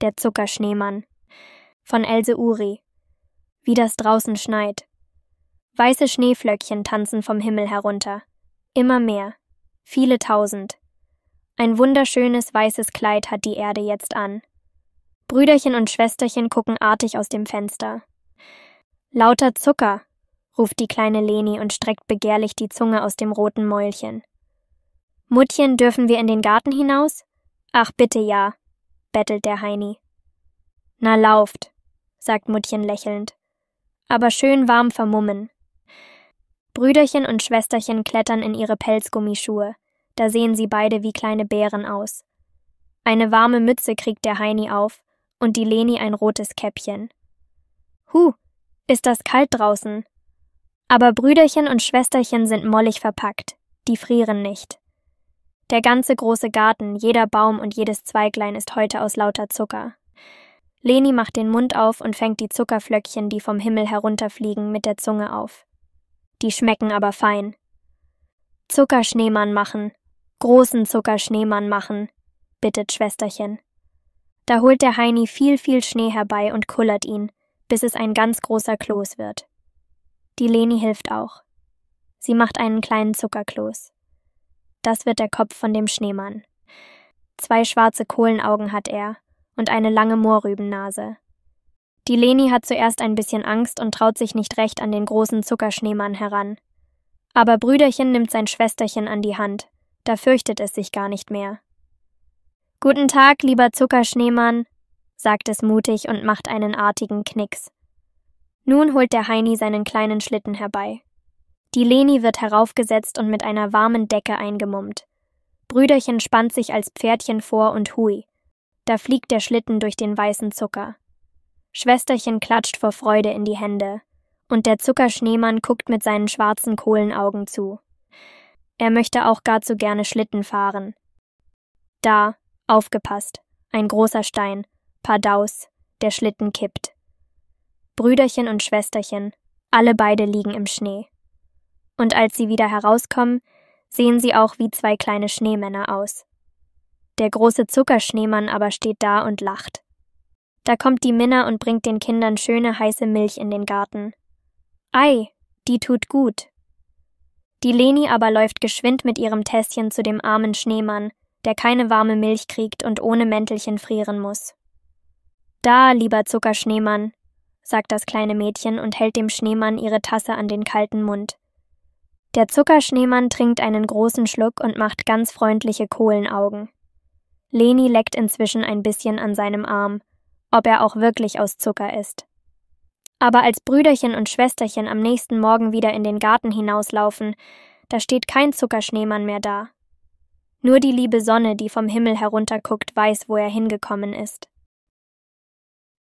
Der Zuckerschneemann von Else Uri. Wie das draußen schneit. Weiße Schneeflöckchen tanzen vom Himmel herunter. Immer mehr. Viele tausend. Ein wunderschönes weißes Kleid hat die Erde jetzt an. Brüderchen und Schwesterchen gucken artig aus dem Fenster. Lauter Zucker, ruft die kleine Leni und streckt begehrlich die Zunge aus dem roten Mäulchen. Muttchen, dürfen wir in den Garten hinaus? Ach bitte ja, bettelt der Heini. Na lauft, sagt Muttchen lächelnd. Aber schön warm vermummen. Brüderchen und Schwesterchen klettern in ihre Pelzgummischuhe. Da sehen sie beide wie kleine Bären aus. Eine warme Mütze kriegt der Heini auf und die Leni ein rotes Käppchen. Huh, ist das kalt draußen. Aber Brüderchen und Schwesterchen sind mollig verpackt, die frieren nicht. Der ganze große Garten, jeder Baum und jedes Zweiglein ist heute aus lauter Zucker. Leni macht den Mund auf und fängt die Zuckerflöckchen, die vom Himmel herunterfliegen, mit der Zunge auf. Die schmecken aber fein. Zuckerschneemann machen, großen Zuckerschneemann machen, bittet Schwesterchen. Da holt der Heini viel, viel Schnee herbei und kullert ihn, bis es ein ganz großer Kloß wird. Die Leni hilft auch. Sie macht einen kleinen Zuckerkloß. Das wird der Kopf von dem Schneemann. Zwei schwarze Kohlenaugen hat er und eine lange Mohrrübennase. Die Leni hat zuerst ein bisschen Angst und traut sich nicht recht an den großen Zuckerschneemann heran. Aber Brüderchen nimmt sein Schwesterchen an die Hand, da fürchtet es sich gar nicht mehr. Guten Tag, lieber Zuckerschneemann, sagt es mutig und macht einen artigen Knicks. Nun holt der Heini seinen kleinen Schlitten herbei. Die Leni wird heraufgesetzt und mit einer warmen Decke eingemummt. Brüderchen spannt sich als Pferdchen vor und hui. Da fliegt der Schlitten durch den weißen Zucker. Schwesterchen klatscht vor Freude in die Hände. Und der Zuckerschneemann guckt mit seinen schwarzen Kohlenaugen zu. Er möchte auch gar zu gerne Schlitten fahren. Da, aufgepasst, ein großer Stein, Padaus, der Schlitten kippt. Brüderchen und Schwesterchen, alle beide liegen im Schnee und als sie wieder herauskommen, sehen sie auch wie zwei kleine Schneemänner aus. Der große Zuckerschneemann aber steht da und lacht. Da kommt die Minna und bringt den Kindern schöne heiße Milch in den Garten. Ei, die tut gut. Die Leni aber läuft geschwind mit ihrem Tässchen zu dem armen Schneemann, der keine warme Milch kriegt und ohne Mäntelchen frieren muss. Da, lieber Zuckerschneemann, sagt das kleine Mädchen und hält dem Schneemann ihre Tasse an den kalten Mund. Der Zuckerschneemann trinkt einen großen Schluck und macht ganz freundliche Kohlenaugen. Leni leckt inzwischen ein bisschen an seinem Arm, ob er auch wirklich aus Zucker ist. Aber als Brüderchen und Schwesterchen am nächsten Morgen wieder in den Garten hinauslaufen, da steht kein Zuckerschneemann mehr da. Nur die liebe Sonne, die vom Himmel herunterguckt, weiß, wo er hingekommen ist.